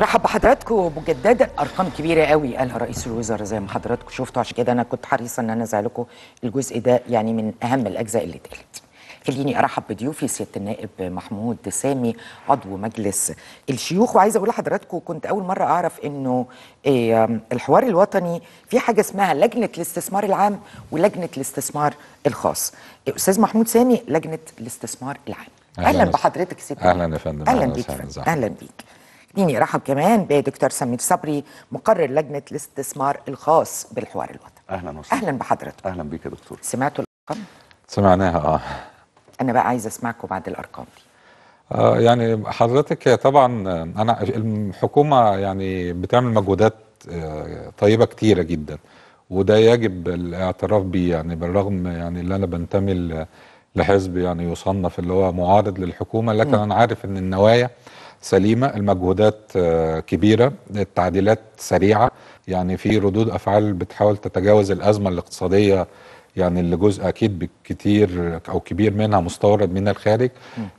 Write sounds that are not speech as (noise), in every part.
رحب بحضراتكم مجددا ارقام كبيره قوي قالها رئيس الوزراء زي ما حضراتكم شفتوا عشان كده انا كنت حريصه ان انا ازعلكم لكم الجزء ده يعني من اهم الاجزاء اللي اتقالت خليني ارحب بضيوفي سياده النائب محمود سامي عضو مجلس الشيوخ وعايزه اقول لحضراتكم كنت اول مره اعرف انه آه، الحوار الوطني في حاجه اسمها لجنه الاستثمار العام ولجنه الاستثمار الخاص استاذ محمود سامي لجنه الاستثمار العام اهلا, أهلا بحضرتك سيدي اهلا يا فندم اهلا بيك اهلا بيك خليني ارحب كمان بدكتور سمير صبري مقرر لجنه الاستثمار الخاص بالحوار الوطني اهلا وسهلا اهلا بحضرتك اهلا بك يا دكتور سمعتوا الارقام سمعناها اه انا بقى عايز اسمعكم بعد الارقام دي آه يعني حضرتك طبعا انا الحكومه يعني بتعمل مجهودات آه، طيبه كتيره جدا وده يجب الاعتراف بيه يعني بالرغم يعني اللي انا بنتمي لحزب يعني يصنف اللي هو معارض للحكومه لكن م. انا عارف ان النوايا سليمه المجهودات آه، كبيره التعديلات سريعه يعني في ردود افعال بتحاول تتجاوز الازمه الاقتصاديه يعني اللي جزء اكيد كتير او كبير منها مستورد من الخارج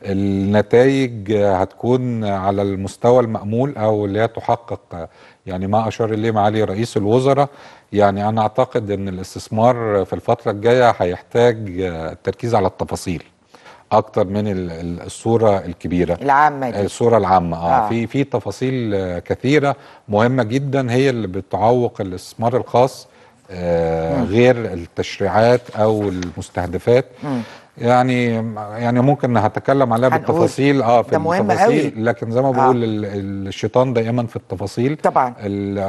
النتائج هتكون على المستوى المامول او اللي هي تحقق يعني ما اشار اليه معالي رئيس الوزراء يعني انا اعتقد ان الاستثمار في الفتره الجايه هيحتاج التركيز على التفاصيل اكتر من الصوره الكبيره العامه دي. الصوره العامه اه, آه. في في تفاصيل آه، كثيره مهمه جدا هي اللي بتعوق الاستثمار الخاص آه غير التشريعات او المستهدفات م. يعني يعني ممكن هتكلم عليها بالتفاصيل اه في التفاصيل قوي. لكن زي ما بقول آه. الشيطان دائما في التفاصيل طبعا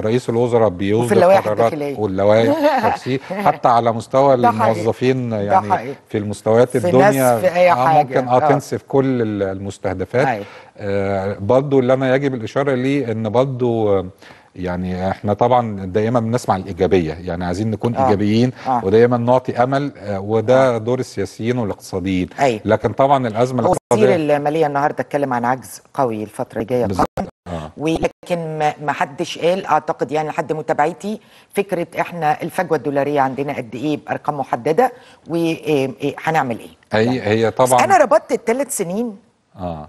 رئيس الوزراء بيصدر القرارات واللوائح (laughs) حتى على مستوى الموظفين يعني في المستويات في الدنيا في أي آه، حاجة. آه ممكن اه, آه. تنسف كل المستهدفات أيوة. آه برضه اللي انا يجب الاشاره ليه ان برضه يعني احنا طبعا دايما بنسمع الايجابيه يعني عايزين نكون آه. ايجابيين آه. ودايما نعطي امل آه، وده آه. دور السياسيين والاقتصاديين أي. لكن طبعا الازمه الاقتصاديه وزير الماليه النهارده اتكلم عن عجز قوي الفتره الجايه آه. ولكن ما حدش قال اعتقد يعني لحد متابعتي فكره احنا الفجوه الدولاريه عندنا قد ايه بارقام محدده وهنعمل آه، آه، ايه هي هي طبعا انا ربطت الثلاث سنين اه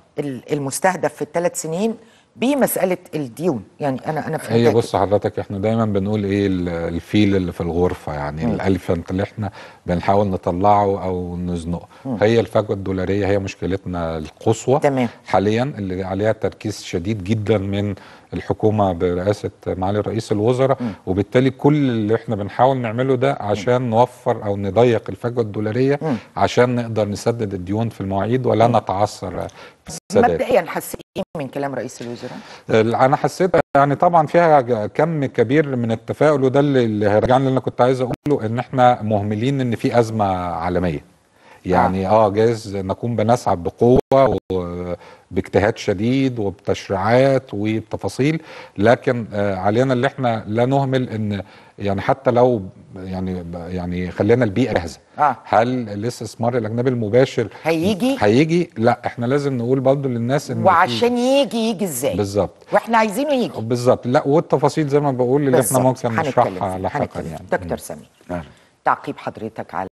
المستهدف في الثلاث سنين بمساله الديون يعني انا انا في هي بص حضرتك احنا دايما بنقول ايه الفيل اللي في الغرفه يعني الالفنت اللي احنا بنحاول نطلعه او نزنقه هي الفجوه الدولاريه هي مشكلتنا القصوى تمام. حاليا اللي عليها تركيز شديد جدا من الحكومه برئاسه معالي رئيس الوزراء م. وبالتالي كل اللي احنا بنحاول نعمله ده عشان م. نوفر او نضيق الفجوه الدولاريه م. عشان نقدر نسدد الديون في المواعيد ولا نتعثر مبدئيا حسيت إيه من كلام رئيس الوزراء؟ انا حسيت يعني طبعا فيها كم كبير من التفاؤل وده اللي هيرجعني اللي انا كنت عايز اقوله ان احنا مهملين ان في ازمه عالميه يعني اه, آه، جاز نكون بنسعى بقوه وباجتهاد شديد وبتشريعات وبتفاصيل لكن آه علينا اللي احنا لا نهمل ان يعني حتى لو يعني يعني خلينا البيئه جاهزه آه. هل الاستثمار الاجنبي المباشر هيجي هيجي لا احنا لازم نقول برضه للناس ان وعشان يجي يجي ازاي بالظبط واحنا عايزينه يجي بالظبط لا والتفاصيل زي ما بقول اللي احنا ممكن نشرحها لاحقا يعني دكتور سمير تعقيب حضرتك على